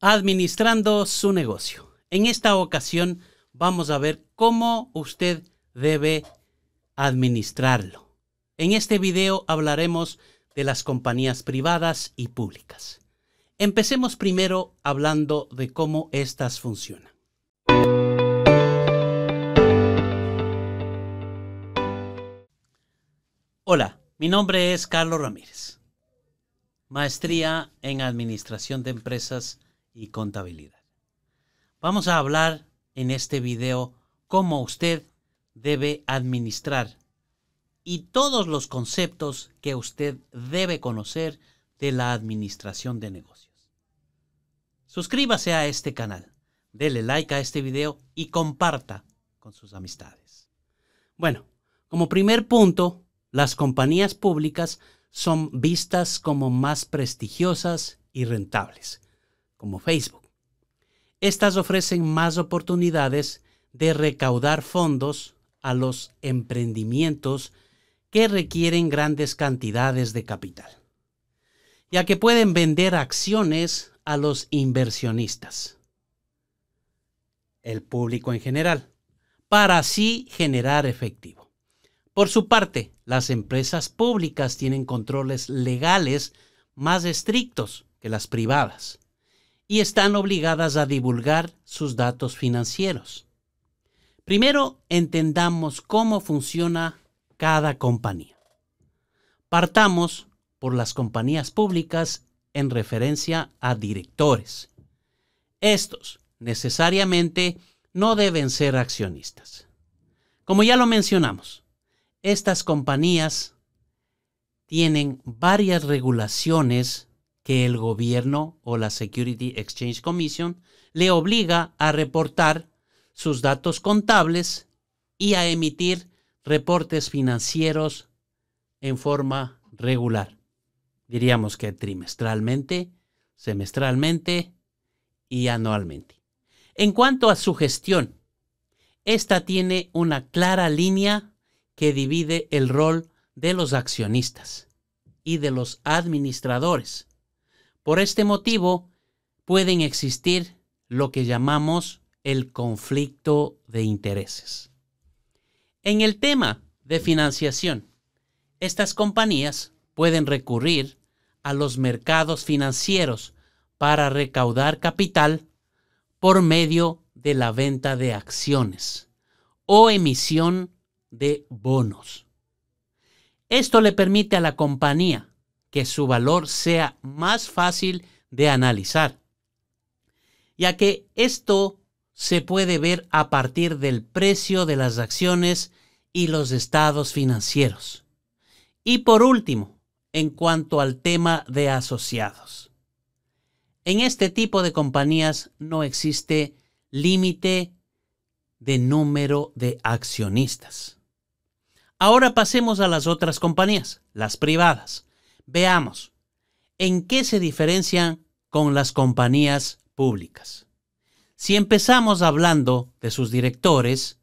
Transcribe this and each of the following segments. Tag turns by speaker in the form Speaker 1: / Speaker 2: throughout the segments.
Speaker 1: administrando su negocio. En esta ocasión vamos a ver cómo usted debe administrarlo. En este video hablaremos de las compañías privadas y públicas. Empecemos primero hablando de cómo éstas funcionan. Hola, mi nombre es Carlos Ramírez. Maestría en Administración de Empresas y contabilidad. Vamos a hablar en este video cómo usted debe administrar y todos los conceptos que usted debe conocer de la administración de negocios. Suscríbase a este canal, dele like a este video y comparta con sus amistades. Bueno, como primer punto, las compañías públicas son vistas como más prestigiosas y rentables como Facebook. Estas ofrecen más oportunidades de recaudar fondos a los emprendimientos que requieren grandes cantidades de capital, ya que pueden vender acciones a los inversionistas, el público en general, para así generar efectivo. Por su parte, las empresas públicas tienen controles legales más estrictos que las privadas y están obligadas a divulgar sus datos financieros. Primero, entendamos cómo funciona cada compañía. Partamos por las compañías públicas en referencia a directores. Estos necesariamente no deben ser accionistas. Como ya lo mencionamos, estas compañías tienen varias regulaciones que el gobierno o la Security Exchange Commission le obliga a reportar sus datos contables y a emitir reportes financieros en forma regular. Diríamos que trimestralmente, semestralmente y anualmente. En cuanto a su gestión, esta tiene una clara línea que divide el rol de los accionistas y de los administradores por este motivo, pueden existir lo que llamamos el conflicto de intereses. En el tema de financiación, estas compañías pueden recurrir a los mercados financieros para recaudar capital por medio de la venta de acciones o emisión de bonos. Esto le permite a la compañía que su valor sea más fácil de analizar, ya que esto se puede ver a partir del precio de las acciones y los estados financieros. Y por último, en cuanto al tema de asociados. En este tipo de compañías no existe límite de número de accionistas. Ahora pasemos a las otras compañías, las privadas. Veamos, ¿en qué se diferencian con las compañías públicas? Si empezamos hablando de sus directores,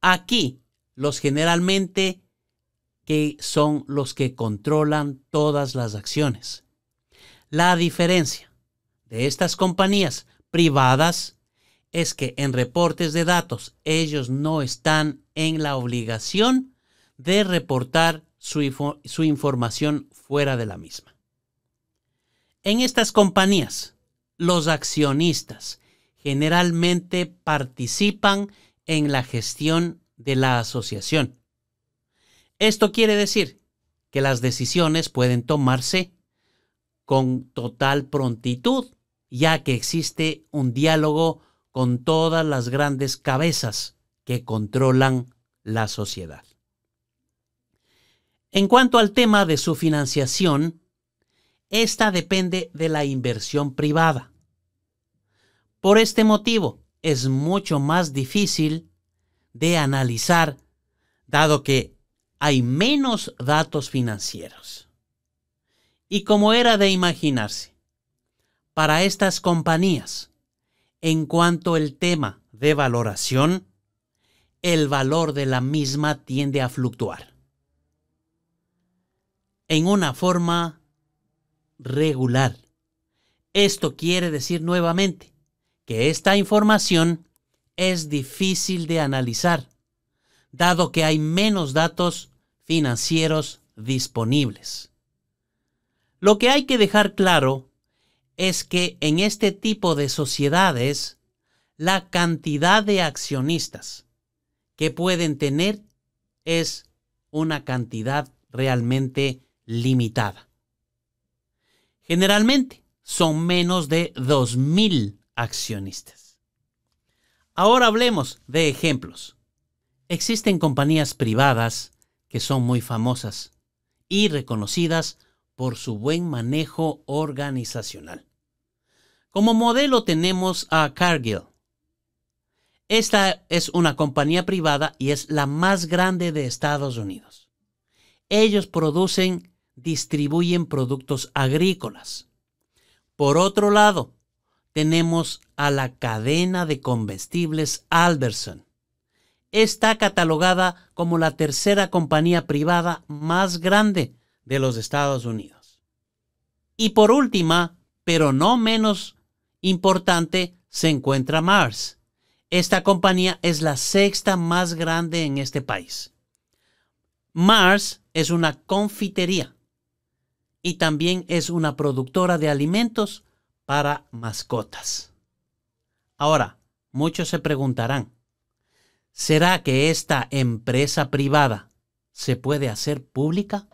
Speaker 1: aquí los generalmente que son los que controlan todas las acciones. La diferencia de estas compañías privadas es que en reportes de datos ellos no están en la obligación de reportar su, su información fuera de la misma. En estas compañías, los accionistas generalmente participan en la gestión de la asociación. Esto quiere decir que las decisiones pueden tomarse con total prontitud, ya que existe un diálogo con todas las grandes cabezas que controlan la sociedad. En cuanto al tema de su financiación, esta depende de la inversión privada. Por este motivo, es mucho más difícil de analizar, dado que hay menos datos financieros. Y como era de imaginarse, para estas compañías, en cuanto al tema de valoración, el valor de la misma tiende a fluctuar en una forma regular. Esto quiere decir nuevamente que esta información es difícil de analizar, dado que hay menos datos financieros disponibles. Lo que hay que dejar claro es que en este tipo de sociedades, la cantidad de accionistas que pueden tener es una cantidad realmente limitada. Generalmente son menos de 2.000 accionistas. Ahora hablemos de ejemplos. Existen compañías privadas que son muy famosas y reconocidas por su buen manejo organizacional. Como modelo tenemos a Cargill. Esta es una compañía privada y es la más grande de Estados Unidos. Ellos producen distribuyen productos agrícolas. Por otro lado, tenemos a la cadena de combustibles Alderson. Está catalogada como la tercera compañía privada más grande de los Estados Unidos. Y por última, pero no menos importante, se encuentra Mars. Esta compañía es la sexta más grande en este país. Mars es una confitería y también es una productora de alimentos para mascotas. Ahora, muchos se preguntarán, ¿será que esta empresa privada se puede hacer pública?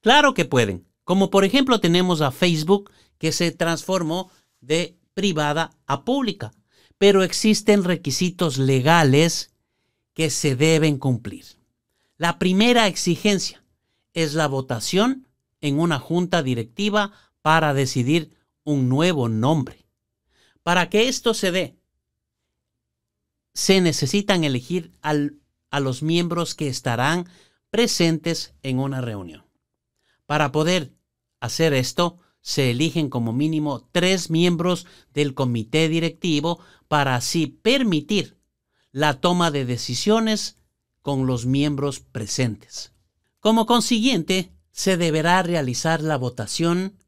Speaker 1: Claro que pueden, como por ejemplo tenemos a Facebook que se transformó de privada a pública, pero existen requisitos legales que se deben cumplir. La primera exigencia es la votación en una junta directiva para decidir un nuevo nombre. Para que esto se dé, se necesitan elegir a los miembros que estarán presentes en una reunión. Para poder hacer esto, se eligen como mínimo tres miembros del comité directivo para así permitir la toma de decisiones con los miembros presentes. Como consiguiente, se deberá realizar la votación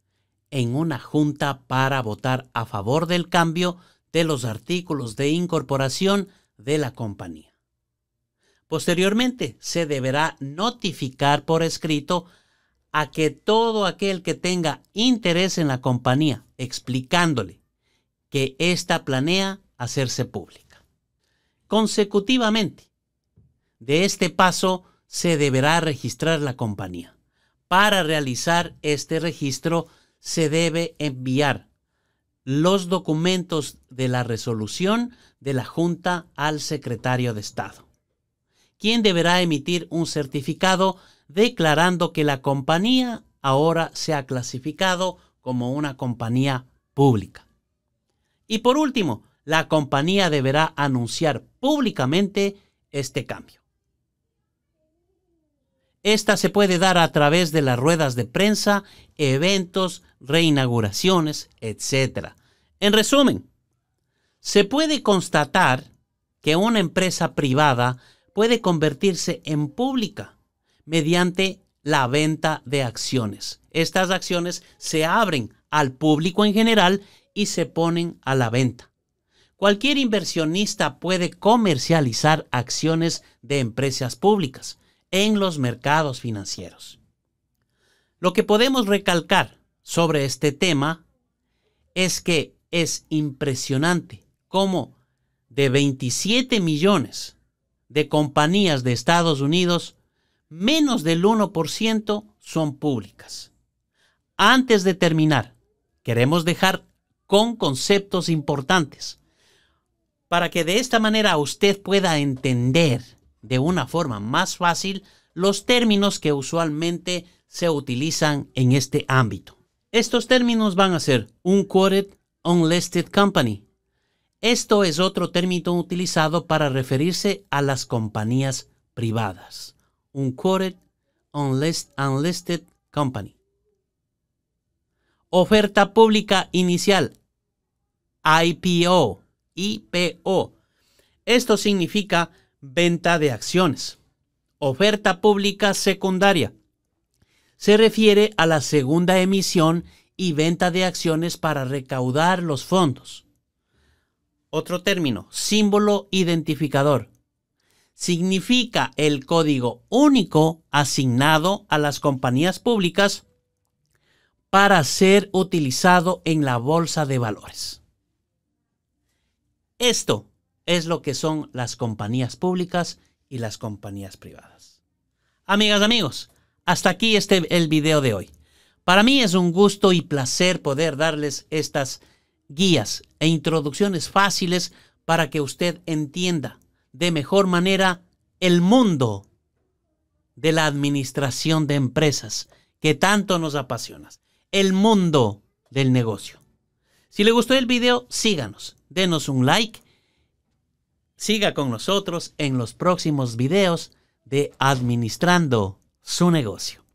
Speaker 1: en una junta para votar a favor del cambio de los artículos de incorporación de la compañía. Posteriormente, se deberá notificar por escrito a que todo aquel que tenga interés en la compañía, explicándole que ésta planea hacerse pública. Consecutivamente, de este paso se deberá registrar la compañía. Para realizar este registro se debe enviar los documentos de la resolución de la Junta al secretario de Estado, quien deberá emitir un certificado declarando que la compañía ahora se ha clasificado como una compañía pública. Y por último, la compañía deberá anunciar públicamente este cambio. Esta se puede dar a través de las ruedas de prensa, eventos, reinauguraciones, etc. En resumen, se puede constatar que una empresa privada puede convertirse en pública mediante la venta de acciones. Estas acciones se abren al público en general y se ponen a la venta. Cualquier inversionista puede comercializar acciones de empresas públicas en los mercados financieros. Lo que podemos recalcar sobre este tema es que es impresionante cómo de 27 millones de compañías de Estados Unidos, menos del 1% son públicas. Antes de terminar, queremos dejar con conceptos importantes para que de esta manera usted pueda entender de una forma más fácil los términos que usualmente se utilizan en este ámbito. Estos términos van a ser un quoted unlisted company. Esto es otro término utilizado para referirse a las compañías privadas. Un quoted unlisted company. Oferta pública inicial. IPO. IPO. Esto significa venta de acciones. Oferta pública secundaria. Se refiere a la segunda emisión y venta de acciones para recaudar los fondos. Otro término, símbolo identificador. Significa el código único asignado a las compañías públicas para ser utilizado en la bolsa de valores. Esto es lo que son las compañías públicas y las compañías privadas. Amigas, amigos, hasta aquí este el video de hoy. Para mí es un gusto y placer poder darles estas guías e introducciones fáciles para que usted entienda de mejor manera el mundo de la administración de empresas que tanto nos apasiona, el mundo del negocio. Si le gustó el video, síganos, denos un like Siga con nosotros en los próximos videos de Administrando su negocio.